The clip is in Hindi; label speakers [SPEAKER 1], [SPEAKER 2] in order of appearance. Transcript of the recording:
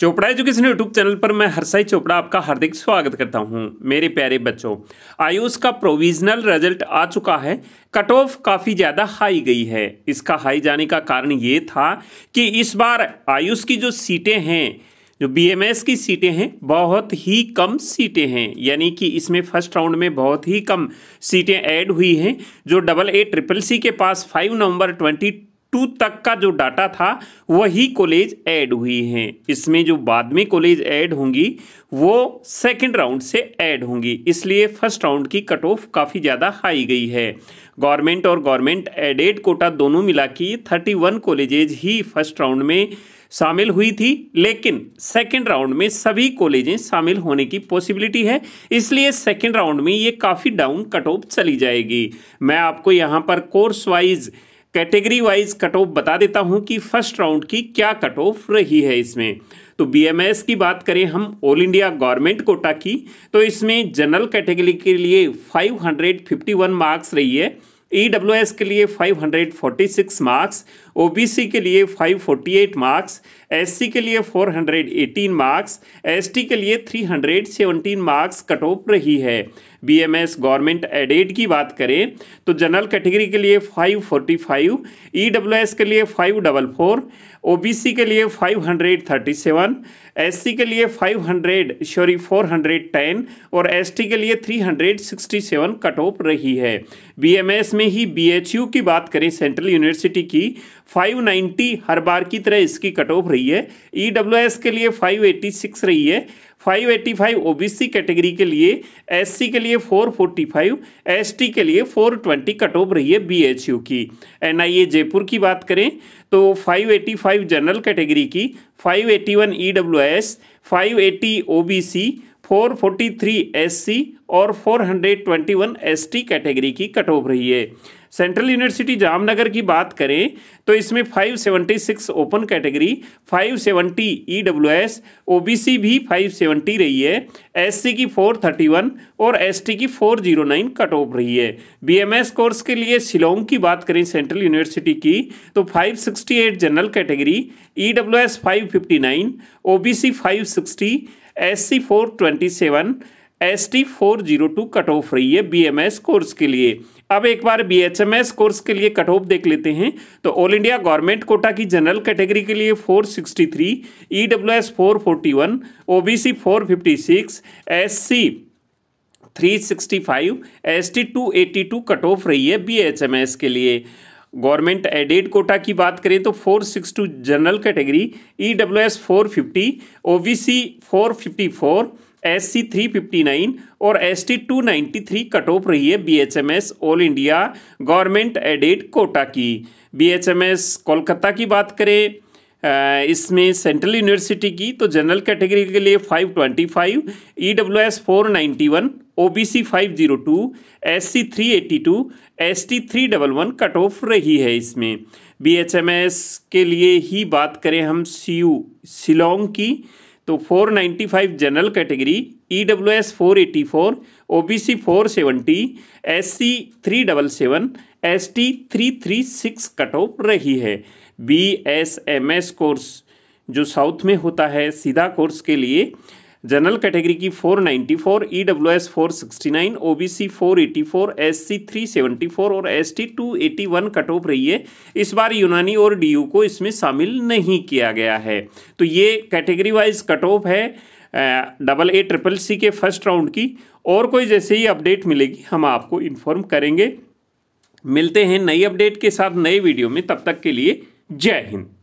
[SPEAKER 1] चोपड़ा एजुकेशन यूट्यूब चैनल पर मैं हरसाई चोपड़ा आपका हार्दिक स्वागत करता हूं मेरे प्यारे बच्चों आयुष का प्रोविजनल रिजल्ट आ चुका है कट ऑफ काफ़ी ज़्यादा हाई गई है इसका हाई जाने का कारण ये था कि इस बार आयुष की जो सीटें हैं जो बीएमएस की सीटें हैं बहुत ही कम सीटें हैं यानी कि इसमें फर्स्ट राउंड में बहुत ही कम सीटें ऐड हुई हैं जो डबल ए ट्रिपल सी के पास फाइव नवंबर ट्वेंटी टू तक का जो डाटा था वही कॉलेज ऐड हुई हैं इसमें जो बाद में कॉलेज ऐड होंगी वो सेकंड राउंड से ऐड होंगी इसलिए फर्स्ट राउंड की कट ऑफ काफ़ी ज़्यादा हाई गई है गवर्नमेंट और गवर्नमेंट एडेड कोटा दोनों मिला कि थर्टी वन कॉलेजेज ही फर्स्ट राउंड में शामिल हुई थी लेकिन सेकेंड राउंड में सभी कॉलेजें शामिल होने की पॉसिबिलिटी है इसलिए सेकेंड राउंड में ये काफ़ी डाउन कट ऑफ चली जाएगी मैं आपको यहाँ पर course wise category wise cut off बता देता हूं कि फर्स्ट राउंड की क्या कट ऑफ रही है इसमें तो बीएमएस की बात करें हम ऑल इंडिया गवर्नमेंट कोटा की तो इसमें जनरल कैटेगरी के लिए 551 मार्क्स रही है ई e एस के लिए 546 मार्क्स ओबीसी के लिए 548 मार्क्स एससी के लिए 418 मार्क्स एसटी के लिए 317 मार्क्स कट ऑफ रही है बीएमएस गवर्नमेंट एडेड की बात करें तो जनरल कैटेगरी के लिए 545 ईडब्ल्यूएस e के लिए 544 ओबीसी के लिए 537 एससी के लिए 500 सॉरी 410 और एसटी के लिए 367 कट ऑफ रही है बीएमएस में में ही बी की बात करें सेंट्रल यूनिवर्सिटी की 590 हर बार की तरह इसकी कट ऑफ रही है ई e के लिए 586 रही है 585 ओबीसी कैटेगरी के लिए एससी के लिए 445 एसटी के लिए 420 ट्वेंटी कट ऑफ रही है बीएचयू की एनआईए जयपुर की बात करें तो 585 जनरल कैटेगरी की 581 ईडब्ल्यूएस 580 ओबीसी 443 एससी और 421 एसटी कैटेगरी की कट ऑफ रही है सेंट्रल यूनिवर्सिटी जामनगर की बात करें तो इसमें 576 ओपन कैटेगरी 570 ईडब्ल्यूएस ओबीसी भी 570 रही है एससी की 431 और एसटी की 409 कट ऑफ रही है बीएमएस कोर्स के लिए शिलोंग की बात करें सेंट्रल यूनिवर्सिटी की तो 568 general category EWS 559 OBC 560 SC 427 S T four zero two cut off रही है बी एम एस कोर्स के लिए अब एक बार B H M S course के लिए कट ऑफ देख लेते हैं तो ऑल इंडिया गवर्नमेंट कोटा की जनरल कैटेगरी के लिए four sixty three E W S four forty one O B C four fifty six S C three sixty five S T two eighty two cut off रही है बी एच एम एस के लिए गवर्नमेंट एडेड कोटा की बात करें तो four six two general category E W S four fifty O B C four fifty four S C three fifty nine और S T two ninety three cut off रही है B H M S all India government aided quota की B H M S Kolkata की बात करें इसमें सेंट्रल यूनिवर्सिटी की तो जनरल कैटेगरी के लिए five five five twenty E W S S four ninety one O B C zero two C three eighty two S T three double one cut off रही है इसमें बी एच एम एस के लिए ही बात करें हम सी यू शिलोंग की तो 495 general category E W S four eighty four O B C four seventy S C three double seven S T three three six cut off रही है B S M S course जो साउथ में होता है सीधा कोर्स के लिए जनरल कैटेगरी की 494, ईडब्ल्यूएस 469, ओबीसी 484, एससी 374 और एसटी 281 कट ऑफ रही है इस बार यूनानी और डीयू को इसमें शामिल नहीं किया गया है तो ये कैटेगरी वाइज कट ऑफ है डबल ए ट्रिपल सी के फर्स्ट राउंड की और कोई जैसे ही अपडेट मिलेगी हम आपको इन्फॉर्म करेंगे मिलते हैं नई अपडेट के साथ नए वीडियो में तब तक के लिए जय हिंद